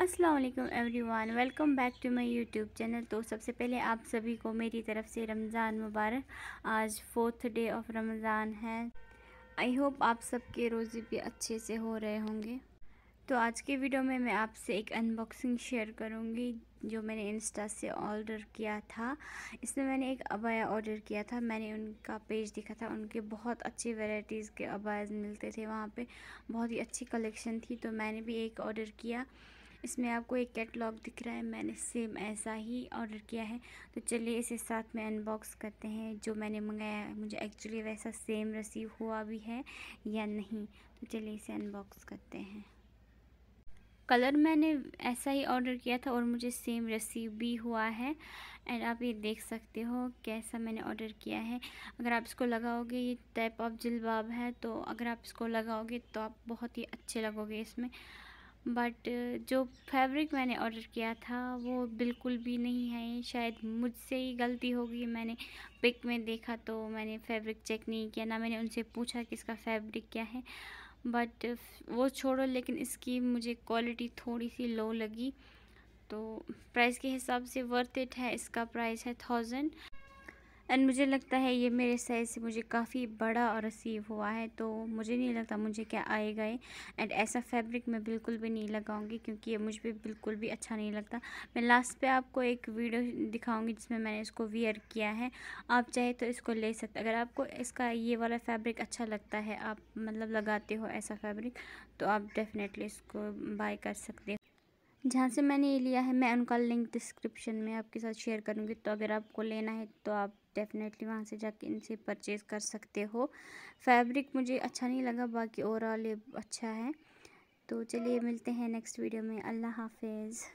अस्सलाम वालेकुम everyone welcome back to my YouTube channel तो सबसे पहले आप सभी को मेरी तरफ से रमज़ान मुबारक आज फोर्थ डे ऑफ रमज़ान है आई होप आप सबके रोज़े भी अच्छे से हो रहे होंगे तो आज के वीडियो में मैं आपसे एक अनबॉक्सिंग शेयर करूँगी जो मैंने इंस्टा से ऑर्डर किया था इसमें मैंने एक अबाया ऑर्डर किया था मैंने उनका पेज देखा था उनके बहुत अच्छे वेराइटीज़ के अबायाज मिलते थे वहाँ पे बहुत ही अच्छी कलेक्शन थी तो मैंने भी एक ऑर्डर किया इसमें आपको एक कैटलॉग दिख रहा है मैंने सेम ऐसा ही ऑर्डर किया है तो चलिए इसे साथ में अनबॉक्स करते हैं जो मैंने मंगाया है मुझे एक्चुअली वैसा सेम रिसीव हुआ भी है या नहीं तो चलिए इसे अनबॉक्स करते हैं कलर मैंने ऐसा ही ऑर्डर किया था और मुझे सेम रिसीव भी हुआ है एंड आप ये देख सकते हो कैसा मैंने ऑर्डर किया है अगर आप इसको लगाओगे ये टाइप ऑफ जिलबाब है तो अगर आप इसको लगाओगे तो आप बहुत ही अच्छे लगोगे इसमें बट uh, जो फैब्रिक मैंने ऑर्डर किया था वो बिल्कुल भी नहीं है शायद मुझसे ही गलती होगी मैंने पिक में देखा तो मैंने फैब्रिक चेक नहीं किया ना मैंने उनसे पूछा कि इसका फैब्रिक क्या है बट uh, वो छोड़ो लेकिन इसकी मुझे क्वालिटी थोड़ी सी लो लगी तो प्राइस के हिसाब से वर्थ इट है इसका प्राइस है थाउजेंड एंड मुझे लगता है ये मेरे साइज़ से मुझे काफ़ी बड़ा और रसीव हुआ है तो मुझे नहीं लगता मुझे क्या आएगा ये एंड ऐसा फैब्रिक मैं बिल्कुल भी नहीं लगाऊंगी क्योंकि ये मुझ पर बिल्कुल भी अच्छा नहीं लगता मैं लास्ट पे आपको एक वीडियो दिखाऊंगी जिसमें मैंने इसको वियर किया है आप चाहे तो इसको ले सकते अगर आपको इसका ये वाला फैब्रिक अच्छा लगता है आप मतलब लगाते हो ऐसा फैब्रिक तो आप डेफ़िनेटली इसको बाय कर सकते हो जहाँ से मैंने ये लिया है मैं उनका लिंक डिस्क्रिप्शन में आपके साथ शेयर करूँगी तो अगर आपको लेना है तो आप डेफ़िनेटली वहाँ से जाके इनसे परचेज़ कर सकते हो फैब्रिक मुझे अच्छा नहीं लगा बाकी ओवरऑल ये अच्छा है तो चलिए मिलते हैं नेक्स्ट वीडियो में अल्लाह हाफिज़